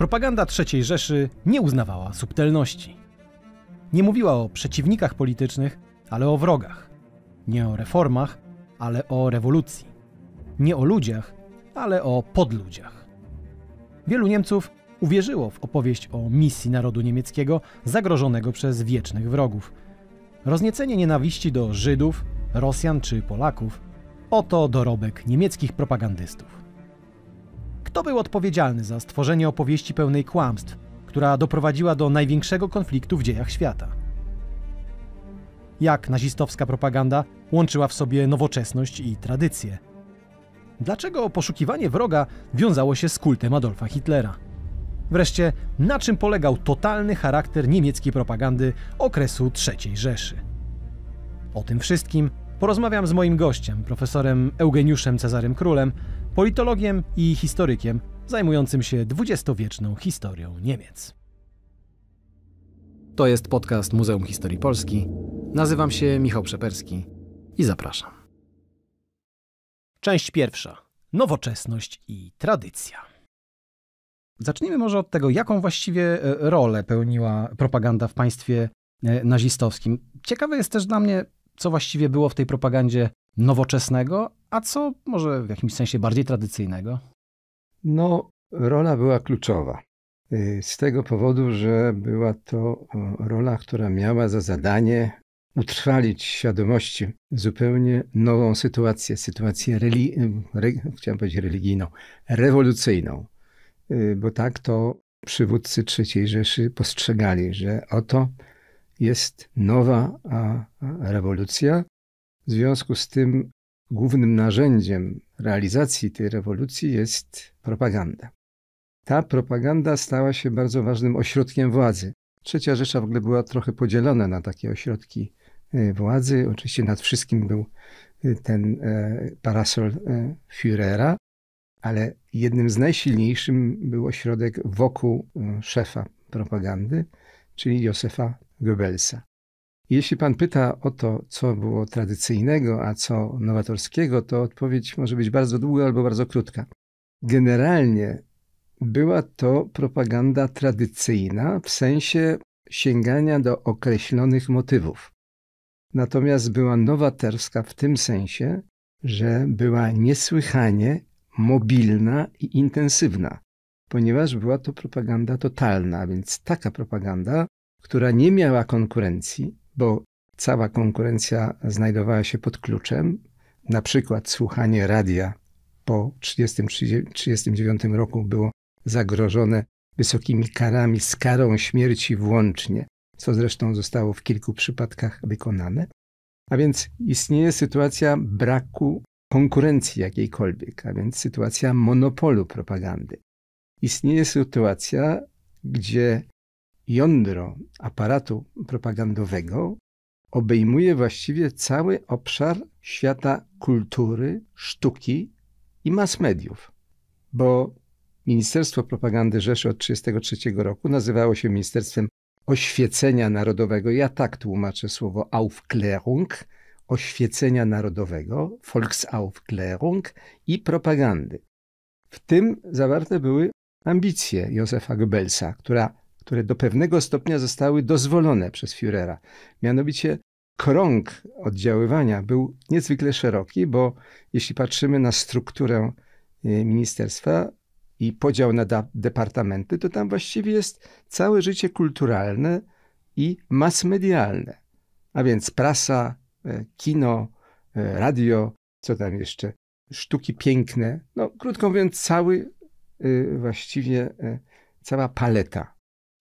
Propaganda III Rzeszy nie uznawała subtelności. Nie mówiła o przeciwnikach politycznych, ale o wrogach. Nie o reformach, ale o rewolucji. Nie o ludziach, ale o podludziach. Wielu Niemców uwierzyło w opowieść o misji narodu niemieckiego zagrożonego przez wiecznych wrogów. Rozniecenie nienawiści do Żydów, Rosjan czy Polaków oto dorobek niemieckich propagandystów. Kto był odpowiedzialny za stworzenie opowieści pełnej kłamstw, która doprowadziła do największego konfliktu w dziejach świata? Jak nazistowska propaganda łączyła w sobie nowoczesność i tradycję? Dlaczego poszukiwanie wroga wiązało się z kultem Adolfa Hitlera? Wreszcie, na czym polegał totalny charakter niemieckiej propagandy okresu III Rzeszy? O tym wszystkim porozmawiam z moim gościem, profesorem Eugeniuszem Cezarym Królem, politologiem i historykiem zajmującym się dwudziestowieczną historią Niemiec. To jest podcast Muzeum Historii Polski. Nazywam się Michał Przeperski i zapraszam. Część pierwsza. Nowoczesność i tradycja. Zacznijmy może od tego, jaką właściwie e, rolę pełniła propaganda w państwie e, nazistowskim. Ciekawe jest też dla mnie, co właściwie było w tej propagandzie nowoczesnego, a co może w jakimś sensie bardziej tradycyjnego? No, rola była kluczowa. Y, z tego powodu, że była to rola, która miała za zadanie utrwalić świadomości zupełnie nową sytuację, sytuację reli- re, chciałem powiedzieć religijną, rewolucyjną, y, bo tak to przywódcy III Rzeszy postrzegali, że oto jest nowa rewolucja, w związku z tym głównym narzędziem realizacji tej rewolucji jest propaganda. Ta propaganda stała się bardzo ważnym ośrodkiem władzy. Trzecia Rzesza w ogóle była trochę podzielona na takie ośrodki y, władzy. Oczywiście nad wszystkim był y, ten e, parasol e, Führera, ale jednym z najsilniejszym był ośrodek wokół y, szefa propagandy, czyli Józefa Goebbelsa. Jeśli pan pyta o to, co było tradycyjnego, a co nowatorskiego, to odpowiedź może być bardzo długa albo bardzo krótka. Generalnie była to propaganda tradycyjna w sensie sięgania do określonych motywów. Natomiast była nowatorska w tym sensie, że była niesłychanie mobilna i intensywna, ponieważ była to propaganda totalna, więc taka propaganda, która nie miała konkurencji, bo cała konkurencja znajdowała się pod kluczem. Na przykład słuchanie radia po 1939 roku było zagrożone wysokimi karami z karą śmierci włącznie, co zresztą zostało w kilku przypadkach wykonane. A więc istnieje sytuacja braku konkurencji jakiejkolwiek, a więc sytuacja monopolu propagandy. Istnieje sytuacja, gdzie jądro aparatu propagandowego obejmuje właściwie cały obszar świata kultury, sztuki i mass mediów. Bo Ministerstwo Propagandy Rzeszy od 1933 roku nazywało się Ministerstwem Oświecenia Narodowego. Ja tak tłumaczę słowo Aufklärung, oświecenia narodowego, Volksaufklärung i propagandy. W tym zawarte były ambicje Józefa Goebbelsa, która które do pewnego stopnia zostały dozwolone przez Führera. Mianowicie krąg oddziaływania był niezwykle szeroki, bo jeśli patrzymy na strukturę y, ministerstwa i podział na departamenty, to tam właściwie jest całe życie kulturalne i mas medialne. A więc prasa, y, kino, y, radio, co tam jeszcze, sztuki piękne. No, krótko mówiąc, cały właściwie cała paleta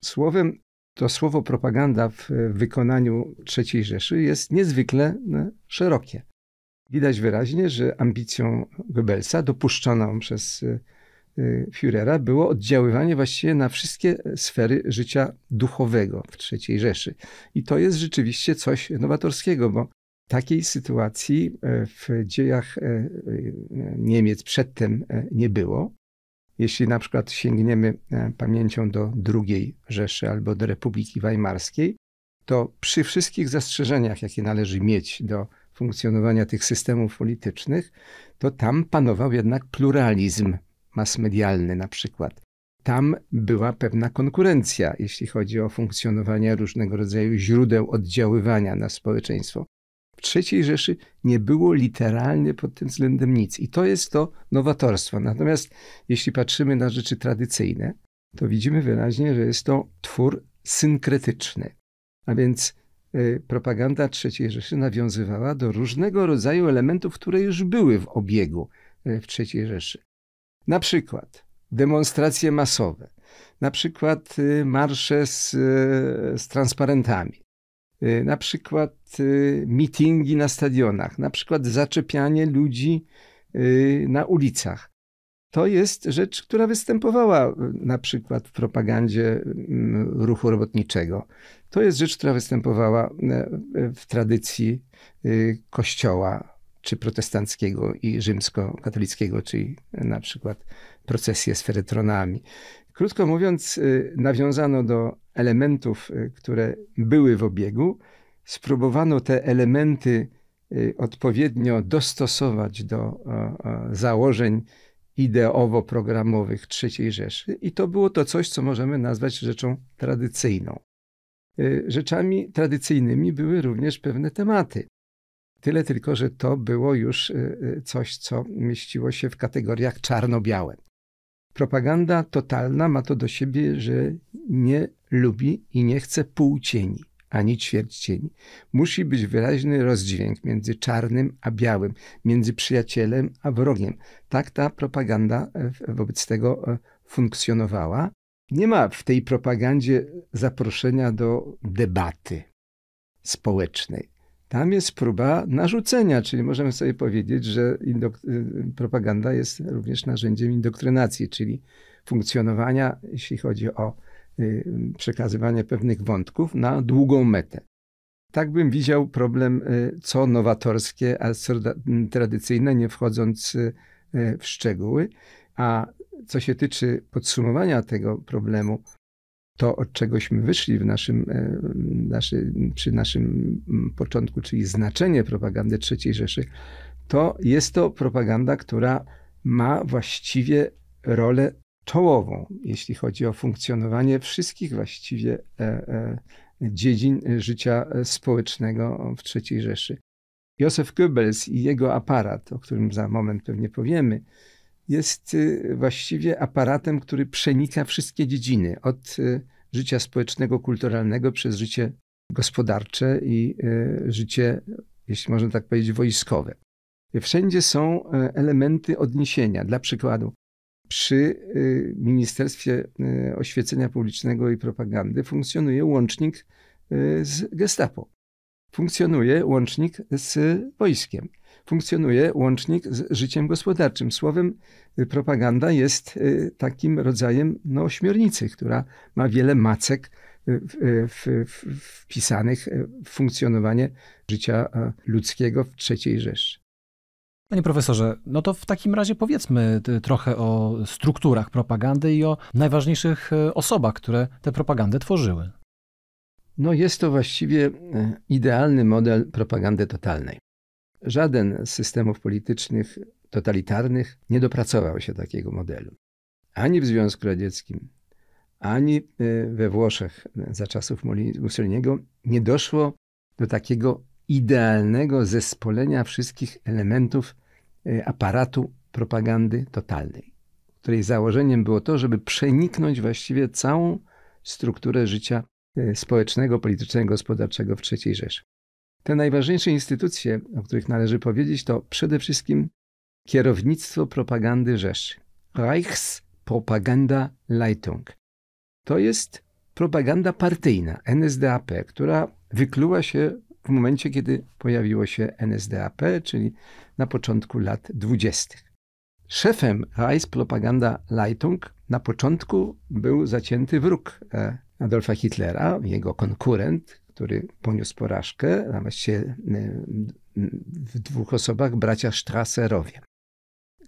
Słowem, to słowo propaganda w wykonaniu III Rzeszy jest niezwykle e, szerokie. Widać wyraźnie, że ambicją Goebbelsa, dopuszczoną przez e, e, Führera, było oddziaływanie właściwie na wszystkie sfery życia duchowego w III Rzeszy. I to jest rzeczywiście coś nowatorskiego, bo takiej sytuacji w dziejach Niemiec przedtem nie było. Jeśli na przykład sięgniemy e, pamięcią do II Rzeszy albo do Republiki Weimarskiej, to przy wszystkich zastrzeżeniach, jakie należy mieć do funkcjonowania tych systemów politycznych, to tam panował jednak pluralizm mas medialny na przykład. Tam była pewna konkurencja, jeśli chodzi o funkcjonowanie różnego rodzaju źródeł oddziaływania na społeczeństwo. W III Rzeszy nie było literalnie pod tym względem nic. I to jest to nowatorstwo. Natomiast jeśli patrzymy na rzeczy tradycyjne, to widzimy wyraźnie, że jest to twór synkretyczny. A więc y, propaganda III Rzeszy nawiązywała do różnego rodzaju elementów, które już były w obiegu y, w III Rzeszy. Na przykład demonstracje masowe, na przykład y, marsze z, y, z transparentami, Y, na przykład y, mitingi na stadionach, na przykład zaczepianie ludzi y, na ulicach. To jest rzecz, która występowała na przykład w propagandzie mm, ruchu robotniczego. To jest rzecz, która występowała w tradycji kościoła czy protestanckiego i rzymskokatolickiego, czyli na przykład procesje z feretronami. Krótko mówiąc, nawiązano do elementów, y, które były w obiegu, spróbowano te elementy y, odpowiednio dostosować do założeń ideowo-programowych III Rzeszy, i to było to coś, co możemy nazwać rzeczą tradycyjną. Y, rzeczami tradycyjnymi były również pewne tematy. Tyle tylko, że to było już coś, co mieściło się w kategoriach czarno-białe. Propaganda totalna ma to do siebie, że nie lubi i nie chce półcieni ani ćwierćcieni. Musi być wyraźny rozdźwięk między czarnym a białym, między przyjacielem a wrogiem. Tak ta propaganda e, wobec tego e, funkcjonowała. Nie ma w tej propagandzie zaproszenia do debaty społecznej. Tam jest próba narzucenia, czyli możemy sobie powiedzieć, że e, propaganda jest również narzędziem indoktrynacji, czyli funkcjonowania, jeśli chodzi o Y, przekazywania pewnych wątków na długą metę. Tak bym widział problem, y, co nowatorskie, a co tradycyjne, nie wchodząc y, w szczegóły. A co się tyczy podsumowania tego problemu, to od czegośmy wyszli w naszym, naszy, przy naszym początku, czyli znaczenie propagandy III Rzeszy, to jest to propaganda, która ma właściwie rolę czołową, jeśli chodzi o funkcjonowanie wszystkich właściwie e, e, dziedzin e, życia społecznego w III Rzeszy. Józef Goebbels i jego aparat, o którym za moment pewnie powiemy, jest y, właściwie aparatem, który przenika wszystkie dziedziny, od y, życia społecznego, kulturalnego przez życie gospodarcze i y, życie, jeśli można tak powiedzieć, wojskowe. Wszędzie są elementy odniesienia. Dla przykładu, przy y, Ministerstwie y, Oświecenia Publicznego i Propagandy funkcjonuje łącznik y, z Gestapo. Funkcjonuje łącznik z wojskiem. Funkcjonuje łącznik z życiem gospodarczym. Słowem, propaganda jest takim rodzajem no, śmiernicy, która ma wiele macek wpisanych w funkcjonowanie życia ludzkiego w III Rzeszy. Panie profesorze, no to w takim razie powiedzmy y, trochę o strukturach propagandy i o najważniejszych y, osobach, które tę propagandę tworzyły. No jest to właściwie y, idealny model propagandy totalnej. Żaden z systemów politycznych totalitarnych nie dopracował się takiego modelu. Ani w Związku Radzieckim, ani we Włoszech za czasów Mussoliniego nie doszło do takiego idealnego zespolenia wszystkich elementów Y, aparatu propagandy totalnej, której założeniem było to, żeby przeniknąć właściwie całą strukturę życia y, społecznego, politycznego, gospodarczego w III Rzeszy. Te najważniejsze instytucje, o których należy powiedzieć, to przede wszystkim kierownictwo propagandy Rzeszy. Reichspropaganda Leitung. To jest propaganda partyjna NSDAP, która wykluła się w momencie, kiedy pojawiło się NSDAP, czyli na początku lat 20. Szefem Reichspropaganda Leitung na początku był zacięty wróg e, Adolfa Hitlera, jego konkurent, który poniósł porażkę, a właściwie w dwóch osobach bracia Strasserowie.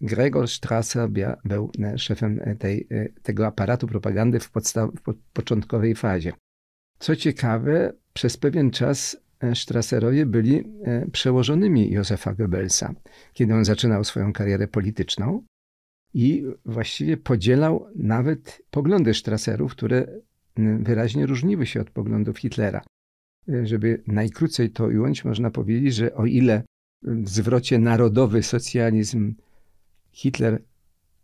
Gregor Strasser był e, szefem e, tej, tego aparatu propagandy w, w początkowej fazie. Co ciekawe, przez pewien czas E, Strasserowie byli e, przełożonymi Józefa Goebbelsa, kiedy on zaczynał swoją karierę polityczną i właściwie podzielał nawet poglądy Strasserów, które wyraźnie różniły się od poglądów Hitlera. E, żeby najkrócej to ująć, można powiedzieć, że o ile w zwrocie narodowy socjalizm Hitler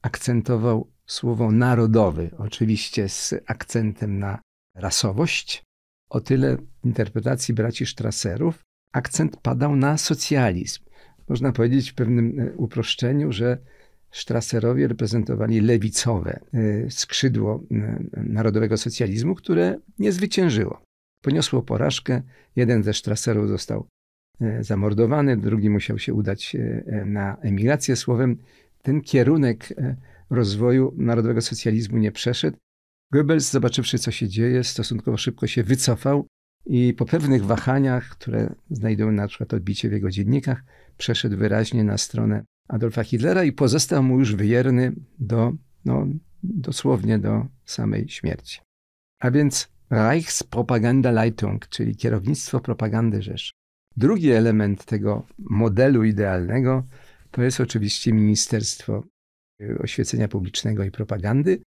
akcentował słowo narodowy, oczywiście z akcentem na rasowość, o tyle w interpretacji braci Strasserów akcent padał na socjalizm. Można powiedzieć w pewnym e, uproszczeniu, że Strasserowie reprezentowali lewicowe e, skrzydło e, narodowego socjalizmu, które nie zwyciężyło. Poniosło porażkę. Jeden ze Strasserów został zamordowany, drugi musiał się udać na emigrację. Słowem, ten kierunek rozwoju narodowego socjalizmu nie przeszedł. Goebbels, zobaczywszy, co się dzieje, stosunkowo szybko się wycofał i po pewnych wahaniach, które znajdują na przykład odbicie w jego dziennikach, przeszedł wyraźnie na stronę Adolfa Hitlera i pozostał mu już wyjerny do, no, dosłownie do samej śmierci. A więc Reichspropagandaleitung, czyli kierownictwo propagandy Rzeszy. Drugi element tego modelu idealnego to jest oczywiście Ministerstwo Oświecenia Publicznego i Propagandy,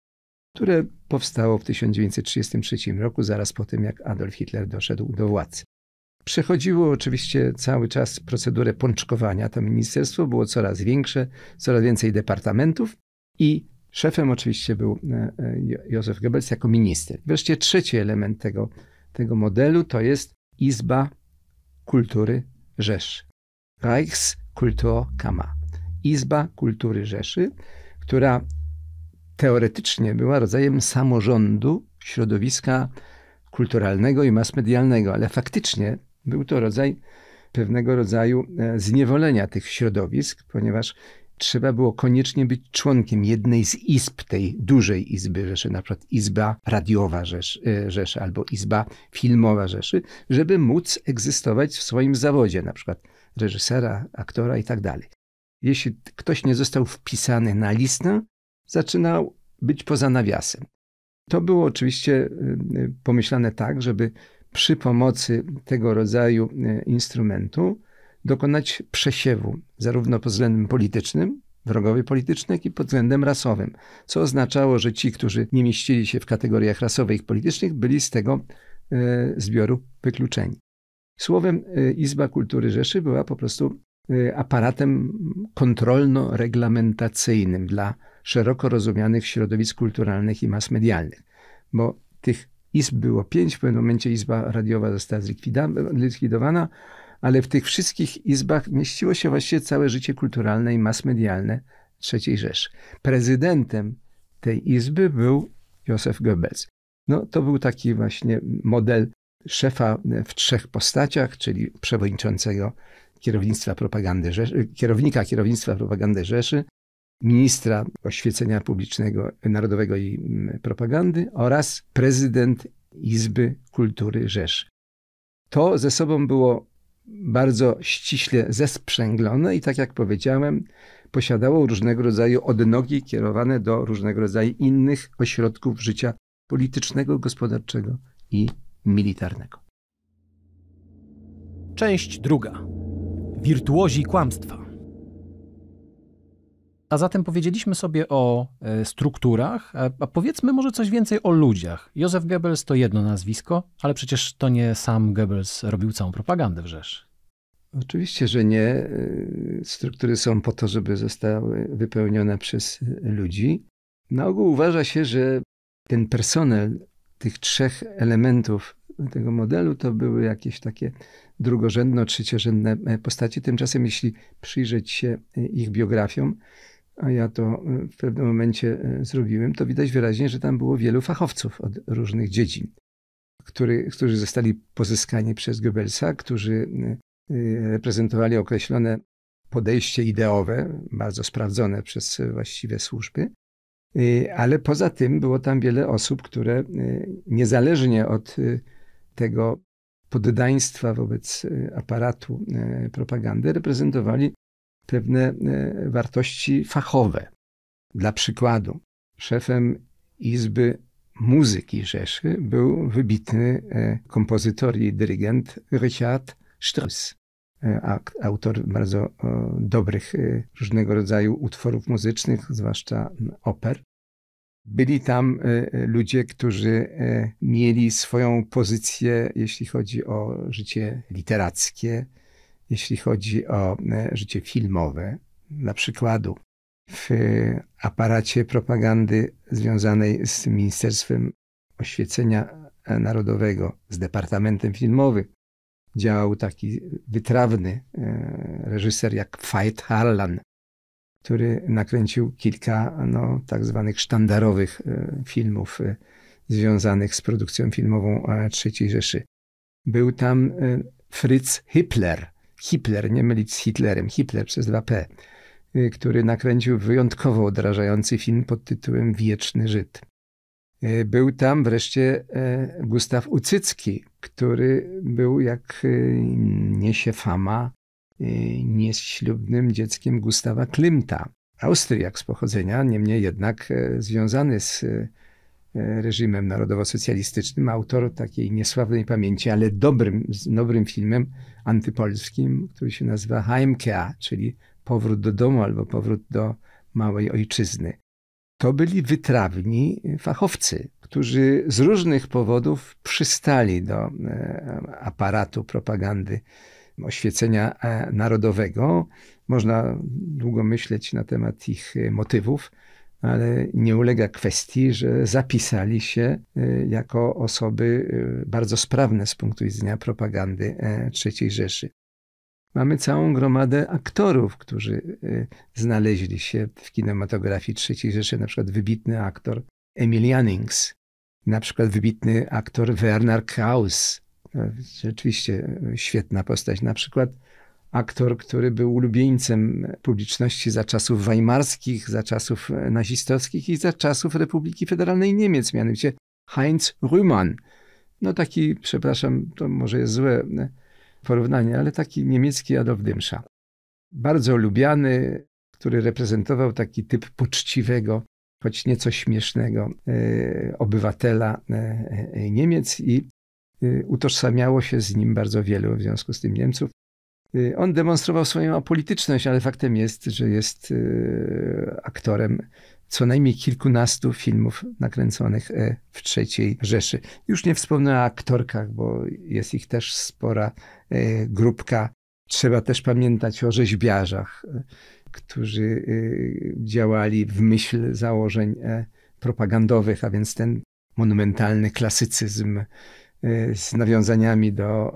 które powstało w 1933 roku, zaraz po tym, jak Adolf Hitler doszedł do władzy. Przechodziło oczywiście cały czas procedurę pączkowania. To ministerstwo było coraz większe, coraz więcej departamentów i szefem oczywiście był e, e, Józef Goebbels jako minister. Wreszcie trzeci element tego, tego modelu to jest Izba Kultury Rzeszy. Reichskulturkammer. Izba Kultury Rzeszy, która teoretycznie była rodzajem samorządu środowiska kulturalnego i masmedialnego, ale faktycznie był to rodzaj pewnego rodzaju e, zniewolenia tych środowisk, ponieważ trzeba było koniecznie być członkiem jednej z izb tej dużej izby Rzeszy, na przykład Izba Radiowa e, Rzeszy, albo Izba Filmowa Rzeszy, żeby móc egzystować w swoim zawodzie, na przykład reżysera, aktora i tak dalej. Jeśli ktoś nie został wpisany na listę, zaczynał być poza nawiasem. To było oczywiście y, y, pomyślane tak, żeby przy pomocy tego rodzaju y, instrumentu dokonać przesiewu, zarówno pod względem politycznym, wrogowie polityczne, jak i pod względem rasowym, co oznaczało, że ci, którzy nie mieścili się w kategoriach rasowych i politycznych, byli z tego zbioru wykluczeni. Słowem, Izba Kultury Rzeszy była po prostu aparatem kontrolno-reglamentacyjnym dla szeroko rozumianych w środowisk kulturalnych i mas medialnych, bo tych izb było pięć, w pewnym momencie izba radiowa została zlikwidowana, ale w tych wszystkich izbach mieściło się właściwie całe życie kulturalne i mas medialne III Rzeszy. Prezydentem tej izby był Józef Goebbels. No, to był taki właśnie model szefa w trzech postaciach, czyli przewodniczącego kierownictwa propagandy Rzeszy, kierownika kierownictwa propagandy Rzeszy, ministra oświecenia publicznego, narodowego i mm, propagandy oraz prezydent Izby Kultury Rzeszy. To ze sobą było bardzo ściśle zesprzęglone i tak jak powiedziałem, posiadało różnego rodzaju odnogi kierowane do różnego rodzaju innych ośrodków życia politycznego, gospodarczego i militarnego. Część druga. Wirtuozi kłamstwa. A zatem powiedzieliśmy sobie o e, strukturach, a powiedzmy może coś więcej o ludziach. Józef Goebbels to jedno nazwisko, ale przecież to nie sam Goebbels robił całą propagandę w Rzesz. Oczywiście, że nie. E, struktury są po to, żeby zostały wypełnione przez e, ludzi. Na ogół uważa się, że ten personel tych trzech elementów tego modelu to były jakieś takie drugorzędne, trzeciorzędne postacie. Tymczasem, jeśli przyjrzeć się ich biografiom, a ja to e, w pewnym momencie e, zrobiłem, to widać wyraźnie, że tam było wielu fachowców od różnych dziedzin, który, którzy zostali pozyskani przez Goebbelsa, którzy e, reprezentowali określone podejście ideowe, bardzo sprawdzone przez właściwe służby. Ale poza tym było tam wiele osób, które niezależnie od tego poddaństwa wobec aparatu propagandy reprezentowali pewne e, wartości fachowe. Dla przykładu, szefem Izby Muzyki Rzeszy był wybitny e, kompozytor i dyrygent Richard Strauss, e, autor bardzo dobrych różnego rodzaju utworów muzycznych, zwłaszcza oper. Byli tam ludzie, którzy mieli swoją pozycję, jeśli chodzi o życie literackie, jeśli chodzi o e, życie filmowe. Na przykładu w aparacie propagandy związanej z Ministerstwem Oświecenia e, Narodowego, z Departamentem Filmowym, działał taki wytrawny e, reżyser jak Fight Harlan, który nakręcił kilka no, tak zwanych sztandarowych filmów związanych z produkcją filmową III Rzeszy. Był tam Fritz Hippler, Hitler, nie mylić z Hitlerem, Hitler przez 2P, y, który nakręcił wyjątkowo odrażający film pod tytułem Wieczny Żyd. Y, był tam wreszcie e, Gustaw Ucycki, który był, jak y, niesie fama, nieślubnym dzieckiem Gustawa Klimta. Austriak z pochodzenia, niemniej jednak e, związany z E, reżimem narodowo-socjalistycznym, autor takiej niesławnej pamięci, ale dobrym, dobrym filmem antypolskim, który się nazywa Heimkehr, czyli Powrót do domu albo Powrót do małej ojczyzny. To byli wytrawni fachowcy, którzy z różnych powodów przystali do e, aparatu propagandy oświecenia e, narodowego. Można długo myśleć na temat ich motywów ale nie ulega kwestii, że zapisali się y, jako osoby y, bardzo sprawne z punktu widzenia propagandy e, III Rzeszy. Mamy całą gromadę aktorów, którzy y, znaleźli się w kinematografii III Rzeszy, na przykład wybitny aktor Emil Jannings, na przykład wybitny aktor Werner Kraus, rzeczywiście świetna postać, na przykład aktor, który był ulubieńcem publiczności za czasów weimarskich, za czasów nazistowskich i za czasów Republiki Federalnej Niemiec, mianowicie Heinz Rühmann. No taki, przepraszam, to może jest złe porównanie, ale taki niemiecki Adolf Dymsza. Bardzo lubiany, który reprezentował taki typ poczciwego, choć nieco śmiesznego e, obywatela e, e, Niemiec i y, utożsamiało się z nim bardzo wielu w związku z tym Niemców. Y, on demonstrował swoją apolityczność, ale faktem jest, że jest y, aktorem co najmniej kilkunastu filmów nakręconych e, w III Rzeszy. Już nie wspomnę o aktorkach, bo jest ich też spora e, grupka. Trzeba też pamiętać o rzeźbiarzach, e, którzy y, działali w myśl założeń propagandowych, a więc ten monumentalny klasycyzm z nawiązaniami do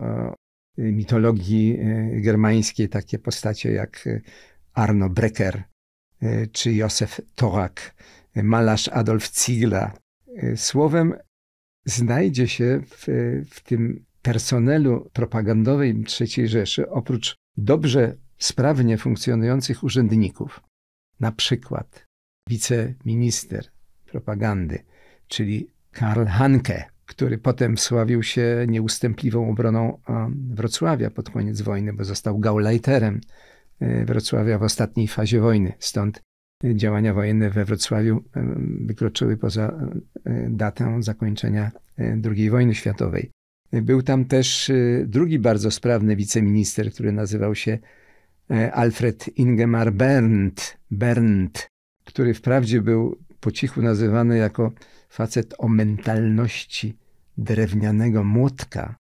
Y, mitologii y, germańskiej takie postacie jak y, Arno Brecker czy Józef Torak, malarz Adolf Ziegler. Słowem, znajdzie się w, w tym personelu propagandowym III Rzeszy, oprócz dobrze, sprawnie funkcjonujących urzędników, na przykład wiceminister propagandy, czyli Karl Hanke, który potem sławił się nieustępliwą obroną e, Wrocławia pod koniec wojny, bo został gauleiterem e, Wrocławia w ostatniej fazie wojny. Stąd e, działania wojenne we Wrocławiu wykroczyły poza datę zakończenia II wojny światowej. Był tam też drugi bardzo sprawny wiceminister, który nazywał się Alfred Ingemar Berndt, Berndt który wprawdzie był po cichu nazywany jako facet o mentalności drewnianego młotka,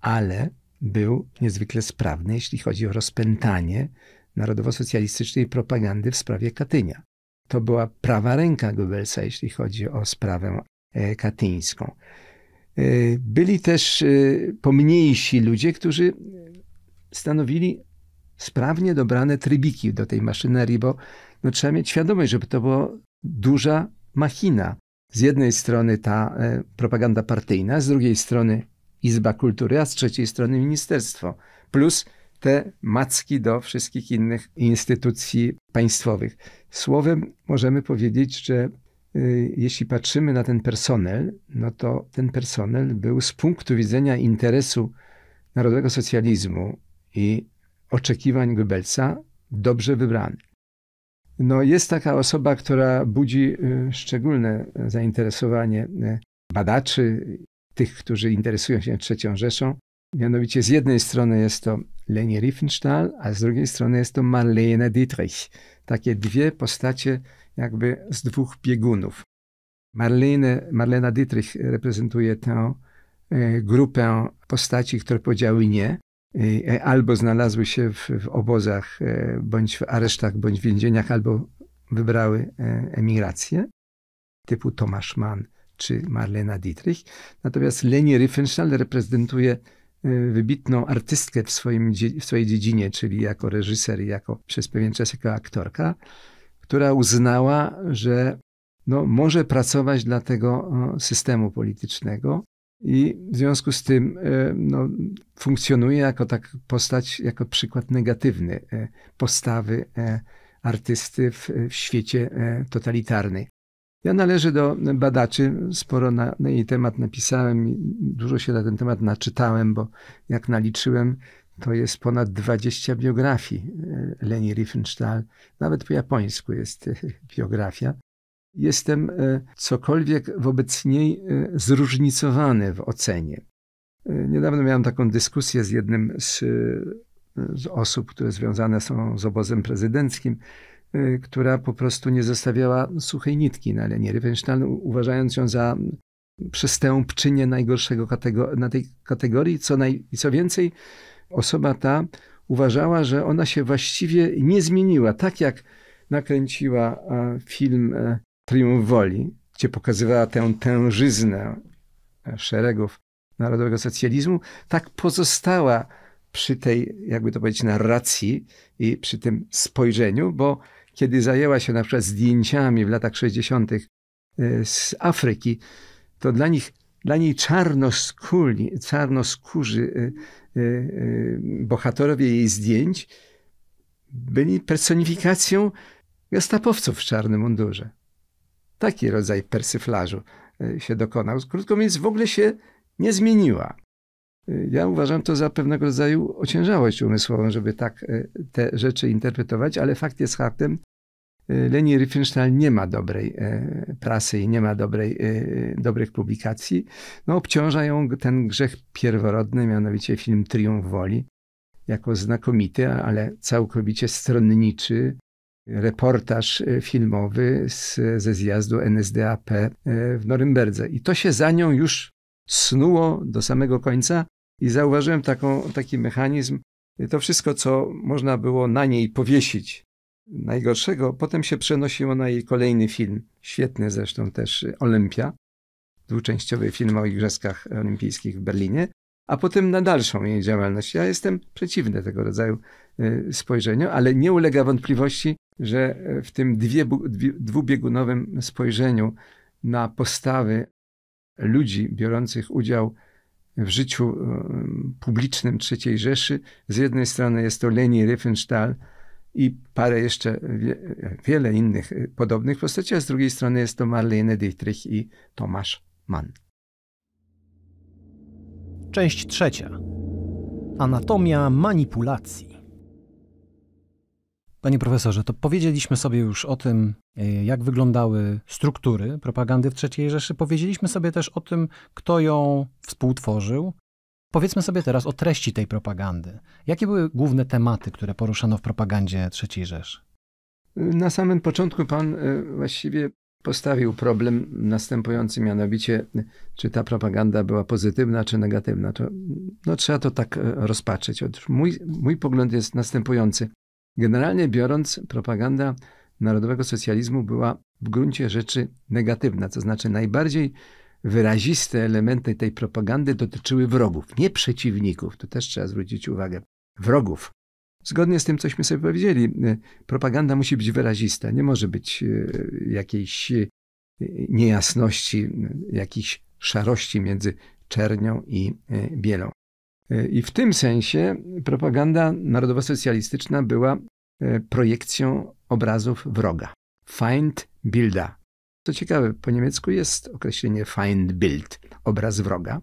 ale był niezwykle sprawny, jeśli chodzi o rozpętanie narodowo-socjalistycznej propagandy w sprawie Katynia. To była prawa ręka Goebbelsa, jeśli chodzi o sprawę e, katyńską. E, byli też e, pomniejsi ludzie, którzy stanowili sprawnie dobrane trybiki do tej maszynerii, bo no, trzeba mieć świadomość, żeby to była duża machina z jednej strony ta e, propaganda partyjna, z drugiej strony Izba Kultury, a z trzeciej strony ministerstwo, plus te macki do wszystkich innych instytucji państwowych. Słowem możemy powiedzieć, że e, jeśli patrzymy na ten personel, no to ten personel był z punktu widzenia interesu narodowego socjalizmu i oczekiwań Goebbelsa dobrze wybrany. No, jest taka osoba, która budzi y, szczególne y, zainteresowanie y, badaczy, tych, którzy interesują się trzecią Rzeszą. Mianowicie z jednej strony jest to Leni Riefenstahl, a z drugiej strony jest to Marlene Dietrich. Takie dwie postacie jakby z dwóch biegunów. Marlene, Marlena Dietrich reprezentuje tę grupę postaci, które powiedziały nie, E, albo znalazły się w, w obozach, e, bądź w aresztach, bądź w więzieniach, albo wybrały e, emigrację, typu Tomasz Mann czy Marlena Dietrich. Natomiast Leni Riefenstahl reprezentuje wybitną artystkę w, swoim, w swojej dziedzinie, czyli jako reżyser i jako, przez pewien czas jako aktorka, która uznała, że no, może pracować dla tego systemu politycznego, i w związku z tym e, no, funkcjonuje jako tak postać, jako przykład negatywny e, postawy e, artysty w, w świecie totalitarnej. Ja należę do badaczy, sporo na, na, jej temat napisałem i dużo się na ten temat naczytałem, bo jak naliczyłem, to jest ponad 20 biografii Leni Riefenstahl. Nawet po japońsku jest biografia jestem e, cokolwiek wobec niej e, zróżnicowany w ocenie. E, niedawno miałem taką dyskusję z jednym z, z osób, które związane są z obozem prezydenckim, która po prostu nie zostawiała suchej nitki na Leni Riefenstahl, uważając ją za przestępczynię najgorszego katego na tej kategorii. Co, naj, co więcej, osoba ta uważała, że ona się właściwie nie zmieniła. Tak jak nakręciła film Triumf Woli, gdzie pokazywała tę tężyznę szeregów narodowego socjalizmu, tak pozostała przy tej, jakby to powiedzieć, narracji i przy tym spojrzeniu, bo kiedy zajęła się na przykład zdjęciami w latach 60. E, z Afryki, to dla nich dla niej czarnoskórzy, czarnoskórzy e, e, bohaterowie jej zdjęć byli personifikacją gestapowców w czarnym mundurze. Taki rodzaj persyflażu e, się dokonał. Krótko mówiąc, w ogóle się nie zmieniła. E, ja uważam to za pewnego rodzaju ociężałość umysłową, żeby tak e, te rzeczy interpretować, ale fakt jest faktem. Leni Riefenstahl nie ma dobrej prasy i nie ma dobrej, dobrych publikacji. No, obciąża ją ten grzech pierworodny, mianowicie film Triumf Woli, jako znakomity, ale całkowicie stronniczy, reportaż y, filmowy z, ze zjazdu NSDAP y, w Norymberdze. I to się za nią już snuło do samego końca i zauważyłem taką, taki mechanizm. To wszystko, co można było na niej powiesić, najgorszego, potem się przenosiło na jej kolejny film, świetny zresztą też y, Olimpia, dwuczęściowy film o Igrzyskach Olimpijskich w Berlinie, a potem na dalszą jej działalność. Ja jestem przeciwny tego rodzaju Y, spojrzeniu, ale nie ulega wątpliwości, że e, w tym dwie, dwubiegunowym spojrzeniu na postawy ludzi biorących udział w życiu e, publicznym III Rzeszy, z jednej strony jest to Leni Riefenstahl i parę jeszcze wie, wiele innych e, podobnych postaci, a z drugiej strony jest to Marlene Dietrich i Tomasz Mann. Część trzecia. Anatomia manipulacji. Panie profesorze, to powiedzieliśmy sobie już o tym, e, jak wyglądały struktury propagandy w III Rzeszy. Powiedzieliśmy sobie też o tym, kto ją współtworzył. Powiedzmy sobie teraz o treści tej propagandy. Jakie były główne tematy, które poruszano w propagandzie III Rzeszy? Na samym początku pan e, właściwie postawił problem następujący, mianowicie czy ta propaganda była pozytywna czy negatywna. To, no, trzeba to tak e, rozpatrzeć. Otóż mój, mój pogląd jest następujący. Generalnie biorąc, propaganda narodowego socjalizmu była w gruncie rzeczy negatywna, to znaczy najbardziej wyraziste elementy tej propagandy dotyczyły wrogów, nie przeciwników. Tu też trzeba zwrócić uwagę. Wrogów. Zgodnie z tym, cośmy sobie powiedzieli, y, propaganda musi być wyrazista, nie może być y, jakiejś y, niejasności, jakichś szarości między czernią i bielą. E, I w tym sensie propaganda narodowo-socjalistyczna była e, projekcją obrazów wroga. Feind Bilda. Co ciekawe, po niemiecku jest określenie Feindbild, obraz wroga,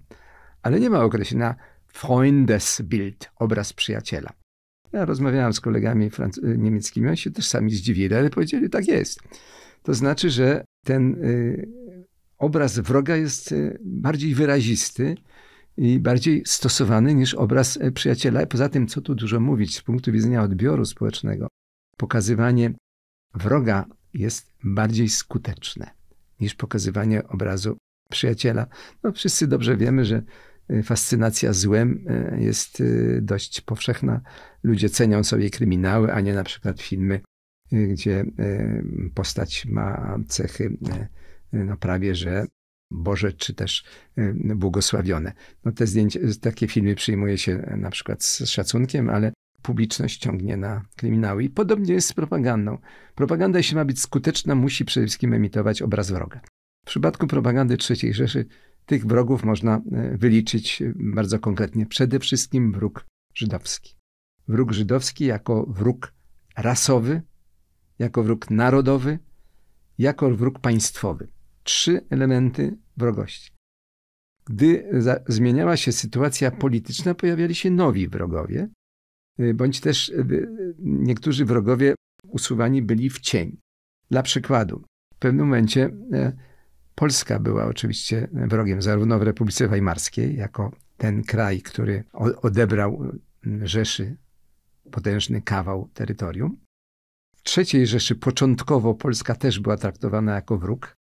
ale nie ma określenia Freundesbild, obraz przyjaciela. Ja rozmawiałam z kolegami e, niemieckimi, oni się też sami zdziwili, ale powiedzieli, tak jest. To znaczy, że ten y, obraz wroga jest y, bardziej wyrazisty, i bardziej stosowany niż obraz e, przyjaciela. Poza tym, co tu dużo mówić, z punktu widzenia odbioru społecznego, pokazywanie wroga jest bardziej skuteczne niż pokazywanie obrazu przyjaciela. No, wszyscy dobrze wiemy, że e, fascynacja złem e, jest dość powszechna. Ludzie cenią sobie kryminały, a nie na przykład filmy, gdzie postać ma cechy no, prawie że Boże, czy też y, błogosławione. No te zdjęcia, takie filmy przyjmuje się na przykład z szacunkiem, ale publiczność ciągnie na kryminały. I podobnie jest z propagandą. Propaganda, jeśli ma być skuteczna, musi przede wszystkim emitować obraz wroga. W przypadku propagandy III Rzeszy tych wrogów można y, wyliczyć y, bardzo konkretnie. Przede wszystkim wróg żydowski. Wróg żydowski jako wróg rasowy, jako wróg narodowy, jako wróg państwowy trzy elementy wrogości. Gdy zmieniała się sytuacja polityczna, pojawiali się nowi wrogowie, y, bądź też y, y, niektórzy wrogowie usuwani byli w cień. Dla przykładu, w pewnym momencie e, Polska była oczywiście wrogiem zarówno w Republice Weimarskiej, jako ten kraj, który odebrał Rzeszy potężny kawał terytorium. W III Rzeszy początkowo Polska też była traktowana jako wróg,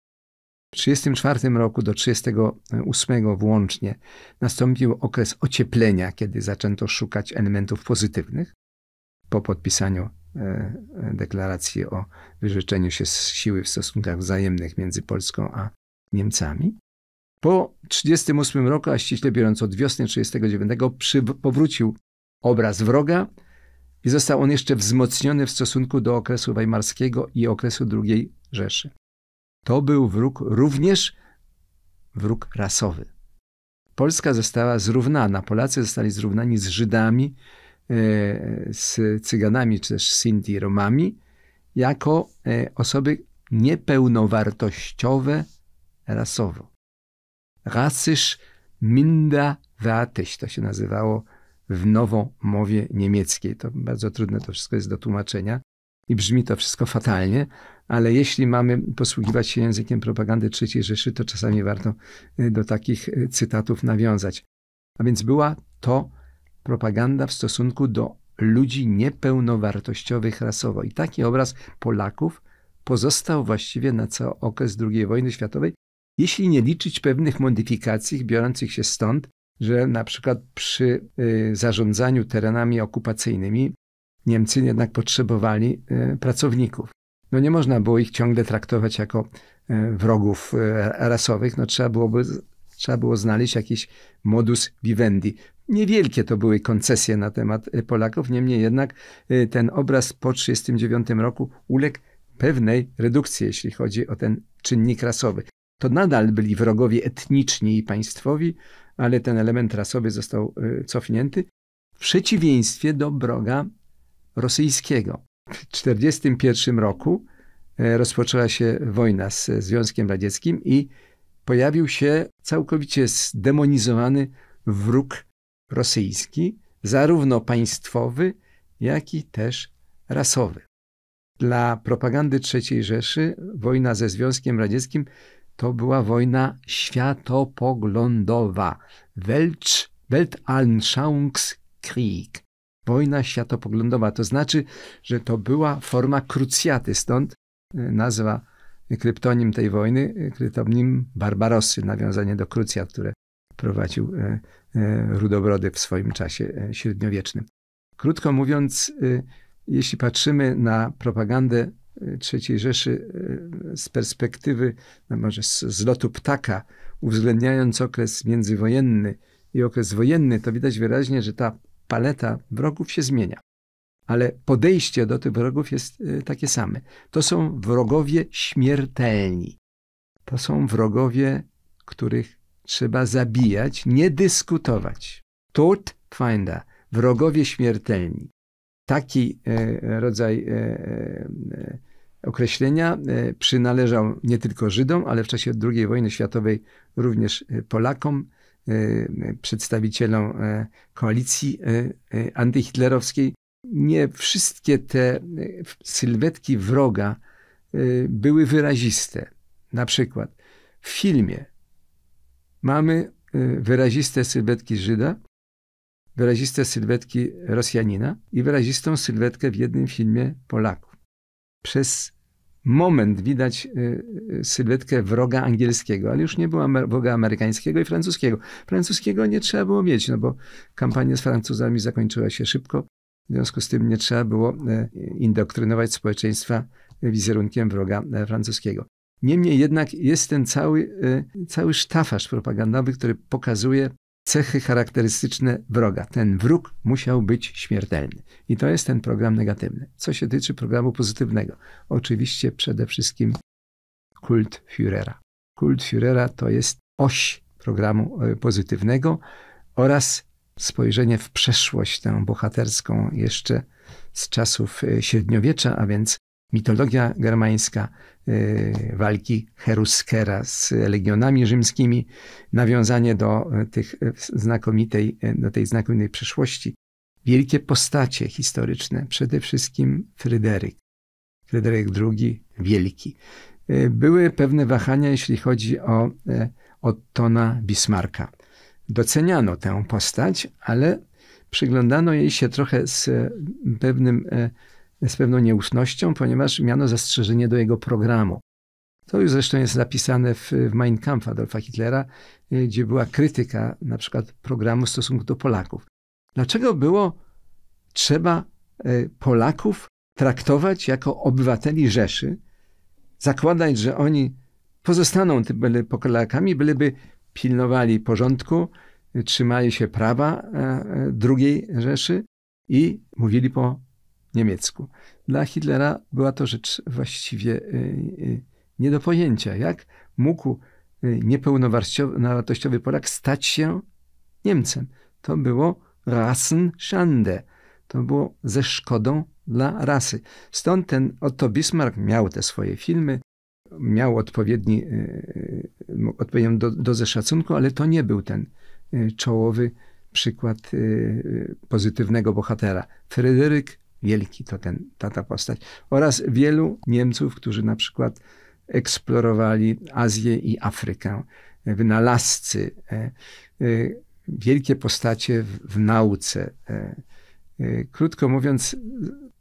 1934 roku do 1938 włącznie nastąpił okres ocieplenia, kiedy zaczęto szukać elementów pozytywnych. Po podpisaniu e, e, deklaracji o wyrzeczeniu się z siły w stosunkach wzajemnych między Polską a Niemcami. Po 1938 roku, a ściśle biorąc od wiosny 1939, powrócił obraz wroga i został on jeszcze wzmocniony w stosunku do okresu weimarskiego i okresu II Rzeszy. To był wróg również wróg rasowy. Polska została zrównana, Polacy zostali zrównani z Żydami, e, z Cyganami czy też Sinti Romami, jako e, osoby niepełnowartościowe rasowo. Rasysz minderwertig to się nazywało w nową mowie niemieckiej. To bardzo trudne to wszystko jest do tłumaczenia i brzmi to wszystko fatalnie, ale jeśli mamy posługiwać się językiem propagandy III Rzeszy, to czasami warto y, do takich y, cytatów nawiązać. A więc była to propaganda w stosunku do ludzi niepełnowartościowych rasowo. I taki obraz Polaków pozostał właściwie na cały okres II wojny światowej, jeśli nie liczyć pewnych modyfikacji biorących się stąd, że na przykład przy y, zarządzaniu terenami okupacyjnymi Niemcy jednak potrzebowali pracowników no nie można było ich ciągle traktować jako e, wrogów e, rasowych, no trzeba byłoby trzeba było znaleźć jakiś modus vivendi. Niewielkie to były koncesje na temat e, Polaków, niemniej jednak ten obraz po 1939 roku uległ pewnej redukcji, jeśli chodzi o ten czynnik rasowy. To nadal byli wrogowie etniczni i państwowi, ale ten element rasowy został cofnięty w przeciwieństwie do wroga rosyjskiego w 1941 roku e, rozpoczęła się wojna z e, Związkiem Radzieckim i pojawił się całkowicie zdemonizowany wróg rosyjski, zarówno państwowy, jak i też rasowy. Dla propagandy III Rzeszy wojna ze Związkiem Radzieckim to była wojna światopoglądowa. Weltanschauungskrieg wojna światopoglądowa. To znaczy, że to była forma krucjaty, stąd y, nazwa, y, kryptonim tej wojny, y, kryptonim Barbarosy, nawiązanie do krucjat, które prowadził Rudobrody w swoim czasie średniowiecznym. Krótko mówiąc, jeśli patrzymy na propagandę III Rzeszy z perspektywy, no może z, z lotu ptaka, uwzględniając okres międzywojenny i okres wojenny, to widać wyraźnie, że ta paleta wrogów się zmienia, ale podejście do tych wrogów jest y, takie same. To są wrogowie śmiertelni. To są wrogowie, których trzeba zabijać, nie dyskutować. Todfeinda, wrogowie śmiertelni. Taki y, rodzaj y, określenia przynależał nie tylko Żydom, ale w czasie II wojny światowej również Polakom, Y, przedstawicielom y, koalicji y, antyhitlerowskiej. Nie wszystkie te sylwetki wroga były wyraziste. Na przykład w filmie mamy wyraziste sylwetki Żyda, wyraziste sylwetki Rosjanina i wyrazistą sylwetkę w jednym filmie Polaków. Przez moment widać y, y, sylwetkę wroga angielskiego, ale już nie była wroga amerykańskiego i francuskiego. Francuskiego nie trzeba było mieć, no bo kampania z Francuzami zakończyła się szybko. W związku z tym nie trzeba było e, indoktrynować społeczeństwa wizerunkiem wroga e, francuskiego. Niemniej jednak jest ten cały, e, cały sztafasz propagandowy, który pokazuje cechy charakterystyczne wroga. Ten wróg musiał być śmiertelny. I to jest ten program negatywny. Co się tyczy programu pozytywnego, oczywiście przede wszystkim kult Führera. Kult Führera to jest oś programu e, pozytywnego oraz spojrzenie w przeszłość, tę bohaterską jeszcze z czasów e, średniowiecza, a więc mitologia germańska y, walki Heruskera z legionami rzymskimi, nawiązanie do, e, tych e, znakomitej, e, do tej znakomitej przeszłości. Wielkie postacie historyczne, przede wszystkim Fryderyk, Fryderyk II Wielki. Były pewne wahania, jeśli chodzi o Ottona Bismarka. Doceniano tę postać, ale przyglądano jej się trochę z pewnym z pewną nieufnością, ponieważ miano zastrzeżenie do jego programu. To już zresztą jest zapisane w, w Mein Kampf Adolfa Hitlera, y, gdzie była krytyka na przykład programu w stosunku do Polaków. Dlaczego było trzeba y, Polaków traktować jako obywateli Rzeszy, zakładać, że oni pozostaną tymi Polakami, byliby pilnowali porządku, y, trzymali się prawa II Rzeszy i mówili po niemiecku. Dla Hitlera była to rzecz właściwie y, y, nie do pojęcia. Jak mógł y, niepełnowartościowy Polak stać się Niemcem? To było Rassenschande. To było ze szkodą dla rasy. Stąd ten Otto Bismarck miał te swoje filmy, miał odpowiedni, odpowiednią do, dozę szacunku, ale to nie był ten czołowy przykład pozytywnego bohatera. Fryderyk wielki to ten, ta, postać. Oraz wielu Niemców, którzy na przykład eksplorowali Azję i Afrykę. Wynalazcy, e, e, wielkie postacie w, w nauce. E, krótko mówiąc,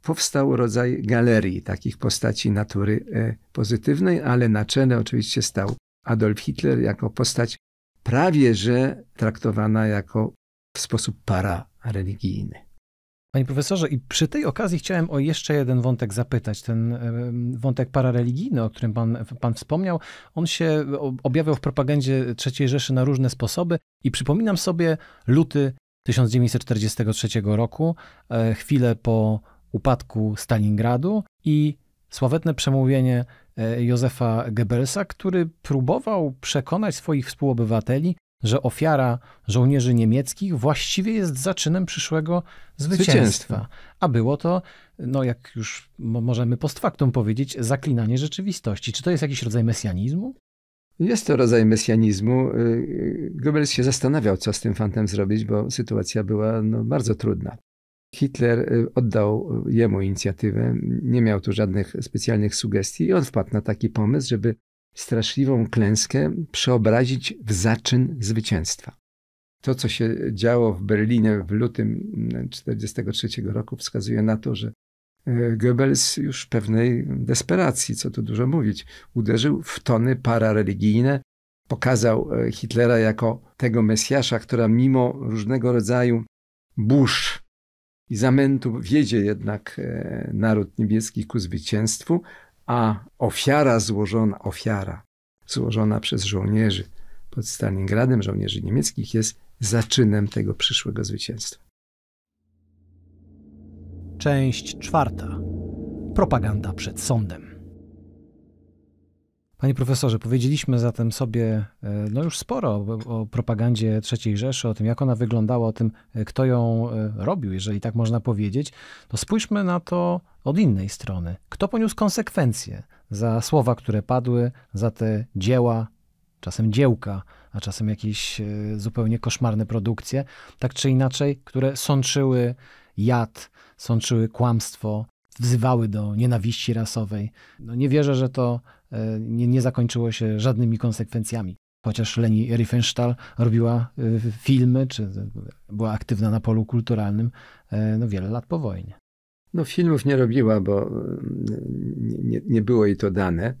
powstał rodzaj galerii takich postaci natury pozytywnej, ale na czele oczywiście stał Adolf Hitler jako postać prawie że traktowana jako w sposób para religijny. Panie profesorze, i przy tej okazji chciałem o jeszcze jeden wątek zapytać. Ten wątek parareligijny, o którym pan, pan wspomniał, on się objawiał w propagandzie III Rzeszy na różne sposoby. I przypominam sobie luty 1943 roku, e, chwilę po upadku Stalingradu i sławetne przemówienie e, Józefa Goebbelsa, który próbował przekonać swoich współobywateli, że ofiara żołnierzy niemieckich właściwie jest zaczynem przyszłego zwycięstwa. A było to, no jak już możemy post factum powiedzieć, zaklinanie rzeczywistości. Czy to jest jakiś rodzaj mesjanizmu? Jest to rodzaj mesjanizmu. Y, y, Goebbels się zastanawiał, co z tym fantem zrobić, bo sytuacja była no, bardzo trudna. Hitler y, oddał jemu inicjatywę, nie miał tu żadnych specjalnych sugestii i on wpadł na taki pomysł, żeby straszliwą klęskę przeobrazić w zaczyn zwycięstwa. To, co się działo w Berlinie w lutym 1943 mm, roku, wskazuje na to, że e, Goebbels już w pewnej desperacji, co tu dużo mówić, uderzył w tony parareligijne, pokazał e, Hitlera jako tego Mesjasza, która mimo różnego rodzaju burz i zamętu wiedzie jednak e, naród niebieski ku zwycięstwu, a ofiara złożona, ofiara złożona przez żołnierzy pod Stalingradem, żołnierzy niemieckich, jest zaczynem tego przyszłego zwycięstwa. Część czwarta. Propaganda przed sądem. Panie profesorze, powiedzieliśmy zatem sobie e, no już sporo o, o propagandzie III Rzeszy, o tym jak ona wyglądała, o tym e, kto ją e, robił, jeżeli tak można powiedzieć. To spójrzmy na to od innej strony. Kto poniósł konsekwencje za słowa, które padły, za te dzieła, czasem dziełka, a czasem jakieś zupełnie koszmarne produkcje, tak czy inaczej, które sączyły jad, sączyły kłamstwo, wzywały do nienawiści rasowej. No nie wierzę, że to E, nie, nie zakończyło się żadnymi konsekwencjami. Chociaż Leni Riefenstahl robiła e, filmy, czy e, była aktywna na polu kulturalnym no, wiele lat po wojnie. No, filmów nie robiła, bo nie, nie było jej to dane.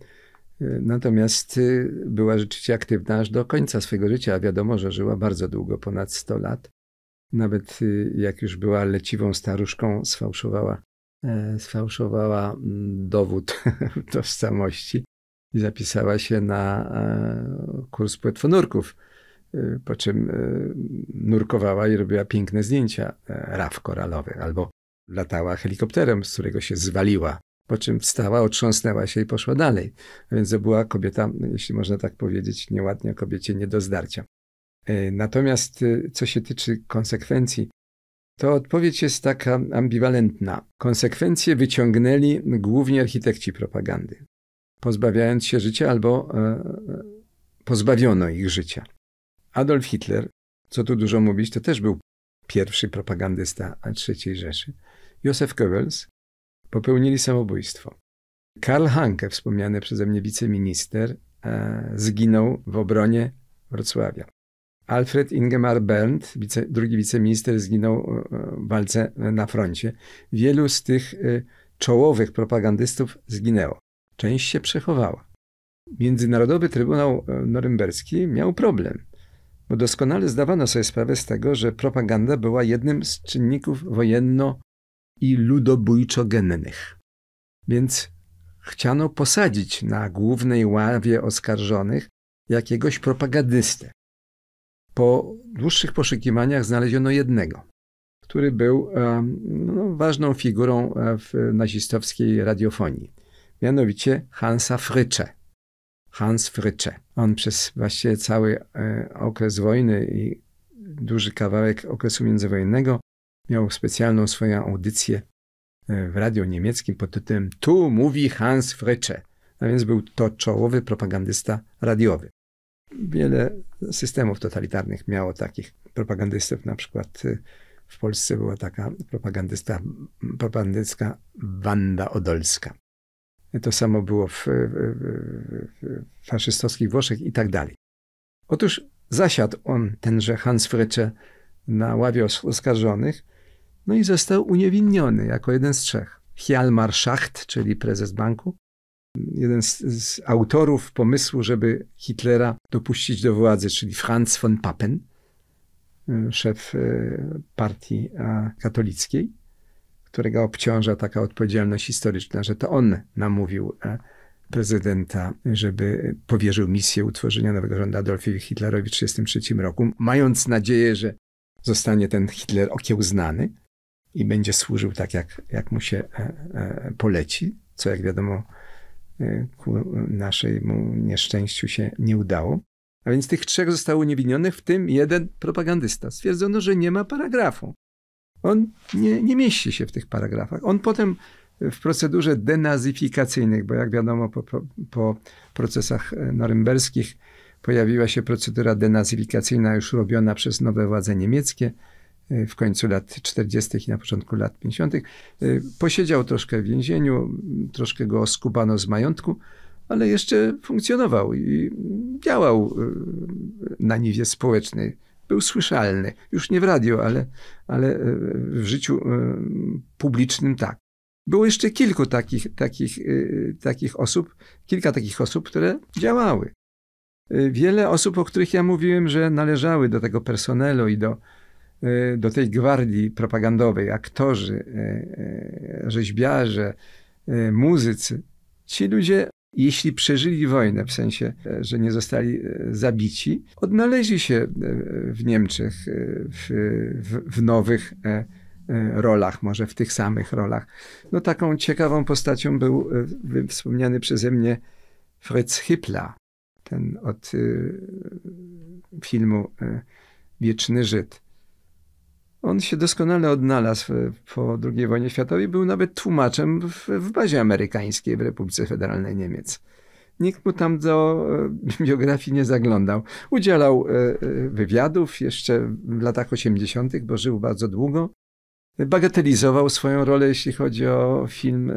Natomiast była rzeczywiście aktywna aż do końca swojego życia, a wiadomo, że żyła bardzo długo, ponad 100 lat. Nawet jak już była leciwą staruszką, sfałszowała, sfałszowała mm, dowód tożsamości i zapisała się na e, kurs płetwonurków. E, po czym e, nurkowała i robiła piękne zdjęcia raf koralowych, albo latała helikopterem, z którego się zwaliła. Po czym wstała, otrząsnęła się i poszła dalej. A więc to była kobieta, jeśli można tak powiedzieć, nieładnie kobiecie nie do zdarcia. Natomiast co się tyczy konsekwencji, to odpowiedź jest taka ambiwalentna. Konsekwencje wyciągnęli głównie architekci propagandy pozbawiając się życia albo e, e, pozbawiono ich życia. Adolf Hitler, co tu dużo mówić, to też był pierwszy propagandysta III Rzeszy. Józef Goebbels popełnili samobójstwo. Karl Hanke, wspomniany przeze mnie wiceminister, e, zginął w obronie Wrocławia. Alfred Ingemar Berndt, wice, drugi wiceminister, zginął w walce na froncie. Wielu z tych czołowych propagandystów zginęło. Część się przechowała. Międzynarodowy Trybunał e, Norymberski miał problem, bo doskonale zdawano sobie sprawę z tego, że propaganda była jednym z czynników wojenno- i ludobójczo-gennych. Więc chciano posadzić na głównej ławie oskarżonych jakiegoś propagandystę. Po dłuższych poszukiwaniach znaleziono jednego, który był e, no, ważną figurą e, w nazistowskiej radiofonii mianowicie Hansa Frycze. Hans Frycze. On przez właściwie cały e, okres wojny i duży kawałek okresu międzywojennego miał specjalną swoją audycję e, w radio niemieckim pod tytułem Tu mówi Hans Frycze. A więc był to czołowy propagandysta radiowy. Wiele systemów totalitarnych miało takich propagandystów. Na przykład e, w Polsce była taka propagandysta, propagandystka Wanda Odolska. To samo było w, w faszystowskich Włoszech i tak dalej. Otóż zasiadł on, tenże Hans Frecze, na ławie oskarżonych, no i został uniewinniony jako jeden z trzech. Hjalmar Schacht, czyli prezes banku, jeden z, z, autorów pomysłu, żeby Hitlera dopuścić do władzy, czyli Franz von Papen, szef e, partii katolickiej, którego obciąża taka odpowiedzialność historyczna, że to on namówił e, prezydenta, żeby powierzył misję utworzenia nowego rządu Adolfowi Hitlerowi w 1933 roku, mając nadzieję, że zostanie ten Hitler okiełznany i będzie służył tak, jak, jak mu się e, e, poleci, co jak wiadomo ku naszemu nieszczęściu się nie udało. A więc tych trzech zostało uniewinnionych, w tym jeden propagandysta. Stwierdzono, że nie ma paragrafu on nie, nie mieści się w tych paragrafach. On potem w procedurze denazyfikacyjnych, bo jak wiadomo, po, po procesach e, norymberskich pojawiła się procedura denazyfikacyjna już robiona przez nowe władze niemieckie e, w końcu lat 40. i na początku lat 50. E, posiedział troszkę w więzieniu, troszkę go skubano z majątku, ale jeszcze funkcjonował i działał na niwie społecznej był słyszalny. Już nie w radio, ale, ale e, w życiu e, publicznym tak. Było jeszcze kilku takich, takich, e, takich osób, kilka takich osób, które działały. Wiele osób, o których ja mówiłem, że należały do tego personelu i do, do tej gwardii propagandowej, aktorzy, rzeźbiarze, muzycy, ci ludzie jeśli przeżyli wojnę, w sensie, e, że nie zostali e, zabici, odnaleźli się e, w Niemczech w, w, w nowych rolach, może w tych samych rolach. No taką ciekawą postacią był wspomniany przeze mnie Fritz Hippler, ten od filmu Wieczny Żyd. On się doskonale odnalazł po II wojnie światowej, był nawet tłumaczem w, w bazie amerykańskiej w Republice Federalnej Niemiec. Nikt mu tam do e, biografii nie zaglądał. Udzielał e, e, wywiadów jeszcze w latach 80., bo żył bardzo długo. Bagatelizował swoją rolę, jeśli chodzi o film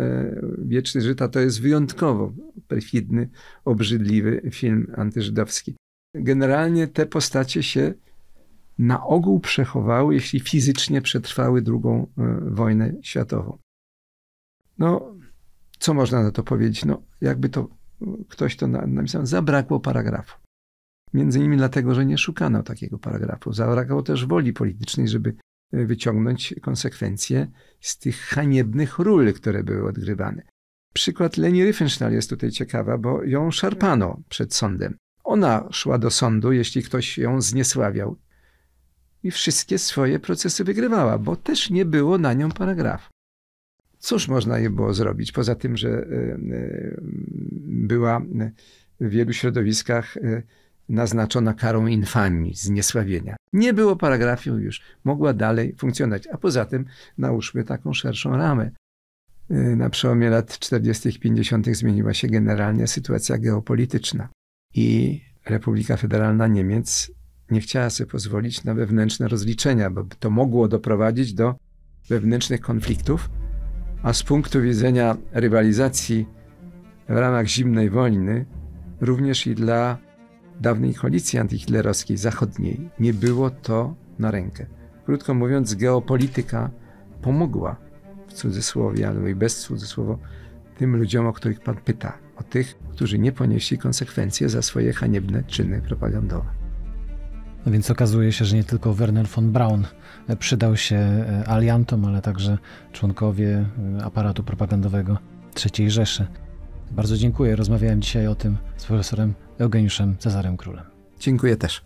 Wieczny Żyta. To jest wyjątkowo perfidny, obrzydliwy film antyżydowski. Generalnie te postacie się na ogół przechowały, jeśli fizycznie przetrwały II e, wojnę światową. No, co można na to powiedzieć? No, jakby to ktoś to napisał, zabrakło paragrafu. Między innymi dlatego, że nie szukano takiego paragrafu. Zabrakło też woli politycznej, żeby e, wyciągnąć konsekwencje z tych haniebnych ról, które były odgrywane. Przykład Leni Riefenstahl jest tutaj ciekawa, bo ją szarpano przed sądem. Ona szła do sądu, jeśli ktoś ją zniesławiał i wszystkie swoje procesy wygrywała, bo też nie było na nią paragrafu. Cóż można jej było zrobić, poza tym, że e, e, była w wielu środowiskach e, naznaczona karą infamii, zniesławienia. Nie było paragrafu już, mogła dalej funkcjonować. A poza tym nałóżmy taką szerszą ramę. Na przełomie lat 40. i 50. zmieniła się generalnie sytuacja geopolityczna i Republika Federalna Niemiec nie chciała sobie pozwolić na wewnętrzne rozliczenia, bo to mogło doprowadzić do wewnętrznych konfliktów, a z punktu widzenia rywalizacji w ramach zimnej wojny, również i dla dawnej koalicji antyhitlerowskiej zachodniej, nie było to na rękę. Krótko mówiąc, geopolityka pomogła w cudzysłowie, albo i bez cudzysłowa, tym ludziom, o których pan pyta, o tych, którzy nie ponieśli konsekwencji za swoje haniebne czyny propagandowe. No więc okazuje się, że nie tylko Werner von Braun e, przydał się e, aliantom, ale także członkowie e, aparatu propagandowego III Rzeszy. Bardzo dziękuję. Rozmawiałem dzisiaj o tym z profesorem Eugeniuszem Cezarem Królem. Dziękuję też.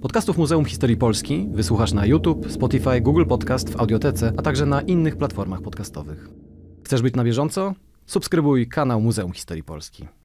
Podcastów Muzeum Historii Polski wysłuchasz na YouTube, Spotify, Google Podcast, w Audiotece, a także na innych platformach podcastowych. Chcesz być na bieżąco? Subskrybuj kanał Muzeum Historii Polski.